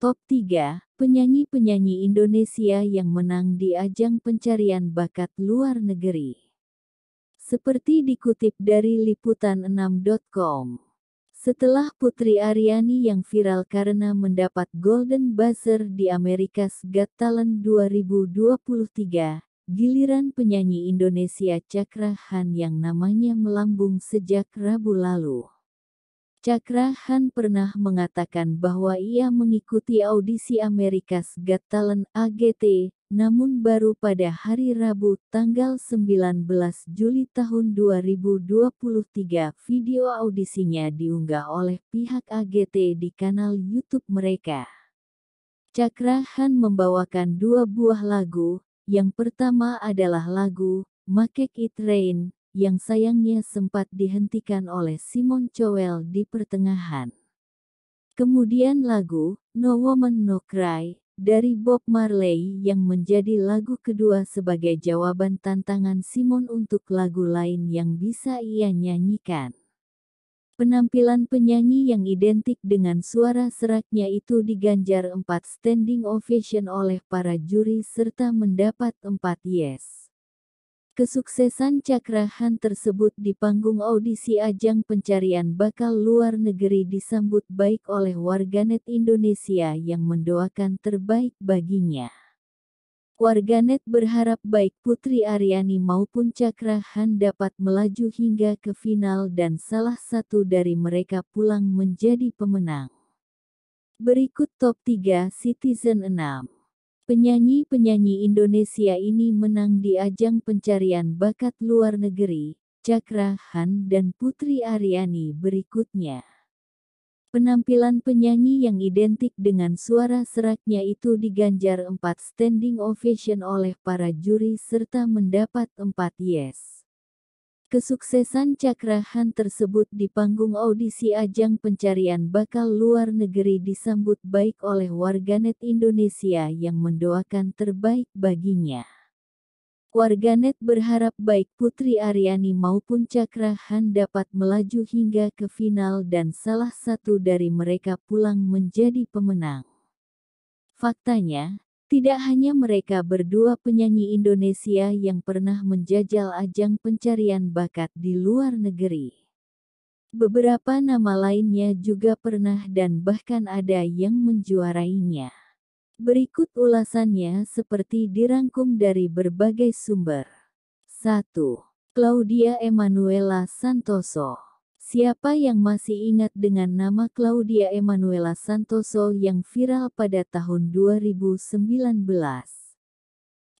Top 3, penyanyi-penyanyi Indonesia yang menang di ajang pencarian bakat luar negeri. Seperti dikutip dari liputan6.com. Setelah Putri Ariani yang viral karena mendapat Golden Buzzer di Amerika's Got Talent 2023, giliran penyanyi Indonesia Cakra Han yang namanya melambung sejak Rabu lalu. Cakrahan pernah mengatakan bahwa ia mengikuti audisi Amerikas Got Talent AGT, namun baru pada hari Rabu tanggal 19 Juli tahun 2023 video audisinya diunggah oleh pihak AGT di kanal YouTube mereka. Cakrahan membawakan dua buah lagu, yang pertama adalah lagu Make It Rain yang sayangnya sempat dihentikan oleh Simon Cowell di pertengahan. Kemudian lagu No Woman No Cry dari Bob Marley yang menjadi lagu kedua sebagai jawaban tantangan Simon untuk lagu lain yang bisa ia nyanyikan. Penampilan penyanyi yang identik dengan suara seraknya itu diganjar empat standing ovation oleh para juri serta mendapat empat yes. Kesuksesan Cakrahan tersebut di panggung audisi ajang pencarian bakal luar negeri disambut baik oleh warganet Indonesia yang mendoakan terbaik baginya. Warganet berharap baik Putri Ariani maupun Cakrahan dapat melaju hingga ke final dan salah satu dari mereka pulang menjadi pemenang. Berikut top 3 Citizen 6. Penyanyi-penyanyi Indonesia ini menang di ajang pencarian bakat luar negeri, Cakra Han dan Putri Ariani berikutnya. Penampilan penyanyi yang identik dengan suara seraknya itu diganjar empat standing ovation oleh para juri serta mendapat empat yes. Kesuksesan Cakrahan tersebut di panggung audisi ajang pencarian bakal luar negeri disambut baik oleh warganet Indonesia yang mendoakan terbaik baginya. Warganet berharap baik Putri Aryani maupun Cakrahan dapat melaju hingga ke final dan salah satu dari mereka pulang menjadi pemenang. Faktanya, tidak hanya mereka berdua penyanyi Indonesia yang pernah menjajal ajang pencarian bakat di luar negeri. Beberapa nama lainnya juga pernah dan bahkan ada yang menjuarainya. Berikut ulasannya seperti dirangkum dari berbagai sumber. 1. Claudia Emanuela Santoso Siapa yang masih ingat dengan nama Claudia Emanuela Santoso yang viral pada tahun 2019?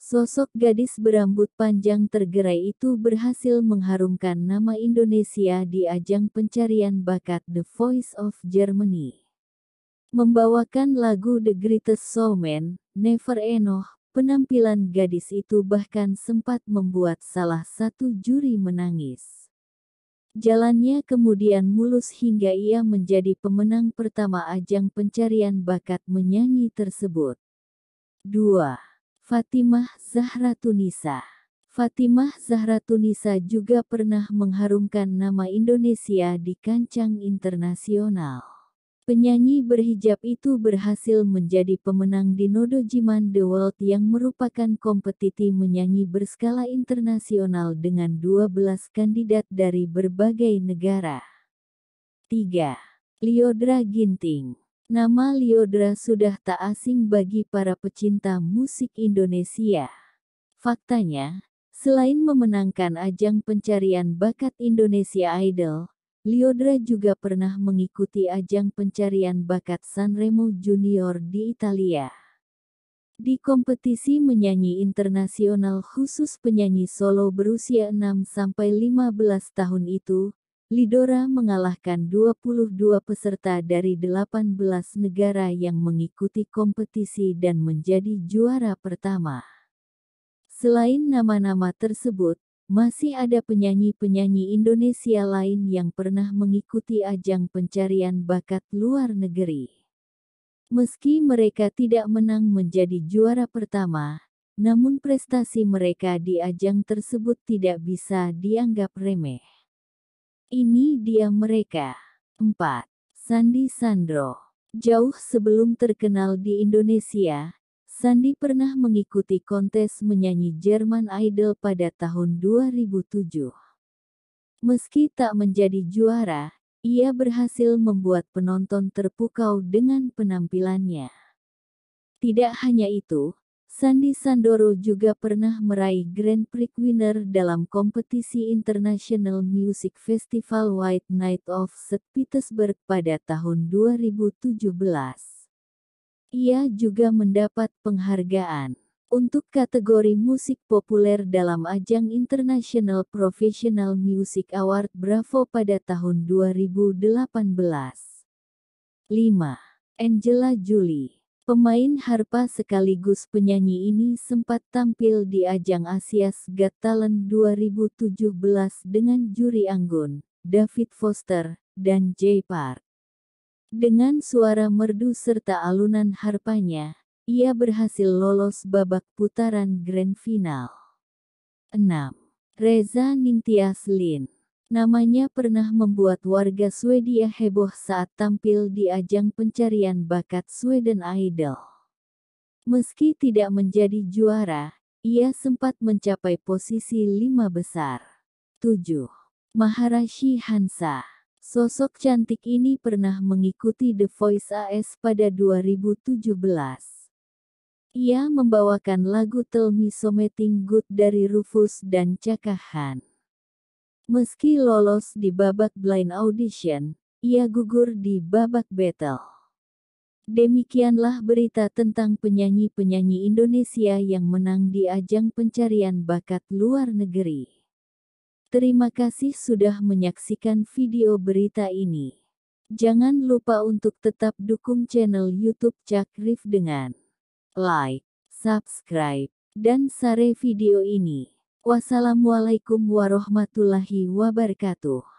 Sosok gadis berambut panjang tergerai itu berhasil mengharumkan nama Indonesia di ajang pencarian bakat The Voice of Germany. Membawakan lagu The Greatest Showman, Never Enough, penampilan gadis itu bahkan sempat membuat salah satu juri menangis. Jalannya kemudian mulus hingga ia menjadi pemenang pertama ajang pencarian bakat menyanyi tersebut. 2. Fatimah Zahra Tunisa Fatimah Zahra Tunisa juga pernah mengharumkan nama Indonesia di kancang internasional. Penyanyi berhijab itu berhasil menjadi pemenang di Nodo Jiman The World yang merupakan kompetisi menyanyi berskala internasional dengan 12 kandidat dari berbagai negara. 3. Liodra Ginting Nama Liodra sudah tak asing bagi para pecinta musik Indonesia. Faktanya, selain memenangkan ajang pencarian bakat Indonesia Idol, Liodra juga pernah mengikuti ajang pencarian bakat Sanremo Junior di Italia. Di kompetisi menyanyi internasional khusus penyanyi solo berusia 6-15 tahun itu, Lidora mengalahkan 22 peserta dari 18 negara yang mengikuti kompetisi dan menjadi juara pertama. Selain nama-nama tersebut, masih ada penyanyi-penyanyi Indonesia lain yang pernah mengikuti ajang pencarian bakat luar negeri. Meski mereka tidak menang menjadi juara pertama, namun prestasi mereka di ajang tersebut tidak bisa dianggap remeh. Ini dia mereka. 4. Sandi Sandro Jauh sebelum terkenal di Indonesia, Sandi pernah mengikuti kontes menyanyi Jerman Idol pada tahun 2007. Meski tak menjadi juara, ia berhasil membuat penonton terpukau dengan penampilannya. Tidak hanya itu, Sandi Sandoro juga pernah meraih Grand Prix winner dalam kompetisi International Music Festival White Night of St. Petersburg pada tahun 2017. Ia juga mendapat penghargaan untuk kategori musik populer dalam ajang International Professional Music Award Bravo pada tahun 2018. 5. Angela Julie Pemain harpa sekaligus penyanyi ini sempat tampil di ajang Asia's Got Talent 2017 dengan juri Anggun, David Foster, dan Jay Park. Dengan suara merdu serta alunan harpanya, ia berhasil lolos babak putaran grand final. 6. Reza Ningtyas Lin Namanya pernah membuat warga Swedia heboh saat tampil di ajang pencarian bakat Sweden Idol. Meski tidak menjadi juara, ia sempat mencapai posisi lima besar. 7. Maharashi Hansa Sosok cantik ini pernah mengikuti The Voice AS pada 2017. Ia membawakan lagu Tell Me Something Good dari Rufus dan Cakahan. Meski lolos di babak blind audition, ia gugur di babak battle. Demikianlah berita tentang penyanyi-penyanyi Indonesia yang menang di ajang pencarian bakat luar negeri. Terima kasih sudah menyaksikan video berita ini. Jangan lupa untuk tetap dukung channel YouTube Cakrif dengan like, subscribe, dan share video ini. Wassalamualaikum warahmatullahi wabarakatuh.